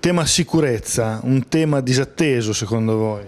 Tema sicurezza, un tema disatteso secondo voi?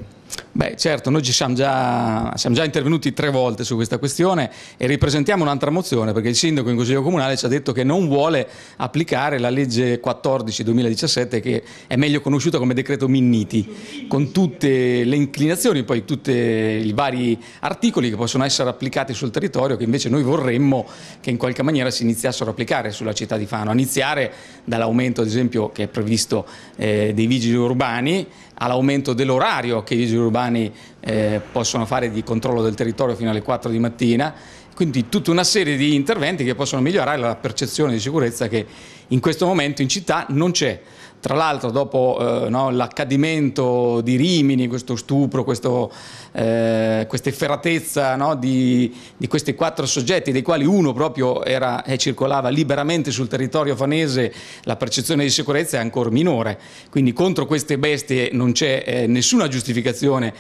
Beh, certo, noi ci siamo già, siamo già, intervenuti tre volte su questa questione e ripresentiamo un'altra mozione perché il sindaco in Consiglio Comunale ci ha detto che non vuole applicare la legge 14-2017 che è meglio conosciuta come decreto Minniti, con tutte le inclinazioni, poi tutti i vari articoli che possono essere applicati sul territorio che invece noi vorremmo che in qualche maniera si iniziassero a applicare sulla città di Fano, a iniziare dall'aumento ad esempio che è previsto eh, dei vigili urbani all'aumento dell'orario che i vigili urbani eh, possono fare di controllo del territorio fino alle 4 di mattina, quindi tutta una serie di interventi che possono migliorare la percezione di sicurezza che in questo momento in città non c'è. Tra l'altro dopo eh, no, l'accadimento di Rimini, questo stupro, questo, eh, questa efferatezza no, di, di, questi quattro soggetti, dei quali uno proprio era, eh, circolava liberamente sul territorio fanese, la percezione di sicurezza è ancora minore. Quindi contro queste bestie non c'è eh, nessuna giustificazione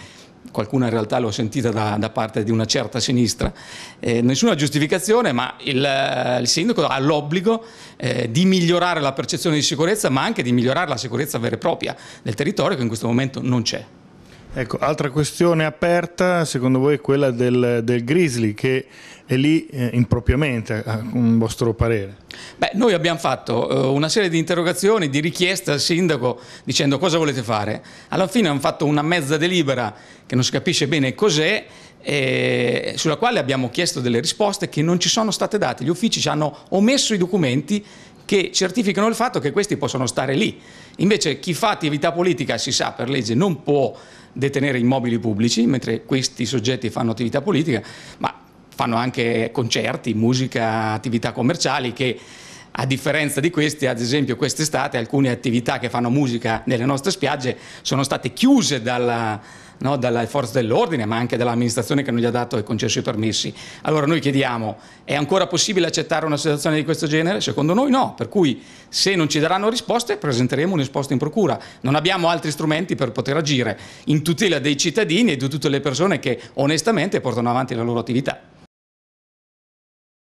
qualcuna in realtà l'ho sentita da, da, parte di una certa sinistra, eh, nessuna giustificazione, ma il, eh, il sindaco ha l'obbligo eh, di migliorare la percezione di sicurezza, ma anche di migliorare la sicurezza vera e propria del territorio che in questo momento non c'è. Ecco, altra questione aperta secondo voi è quella del, del Grizzly che è lì eh, impropriamente, a, un vostro parere? Beh, noi abbiamo fatto eh, una serie di interrogazioni, di richieste al sindaco dicendo cosa volete fare. Alla fine hanno fatto una mezza delibera che non si capisce bene cos'è, eh, sulla quale abbiamo chiesto delle risposte che non ci sono state date. Gli uffici ci hanno omesso i documenti che certificano il fatto che questi possono stare lì. Invece chi fa attività politica, si sa per legge, non può detenere immobili pubblici, mentre questi soggetti fanno attività politica, ma fanno anche concerti, musica, attività commerciali che a differenza di questi, ad esempio quest'estate alcune attività che fanno musica nelle nostre spiagge sono state chiuse dalla, no, dalle forze dell'ordine ma anche dall'amministrazione che non gli ha dato e concesso i permessi. Allora noi chiediamo, è ancora possibile accettare una situazione di questo genere? Secondo noi no, per cui se non ci daranno risposte presenteremo un'esposta in procura. Non abbiamo altri strumenti per poter agire in tutela dei cittadini e di tutte le persone che onestamente portano avanti la loro attività.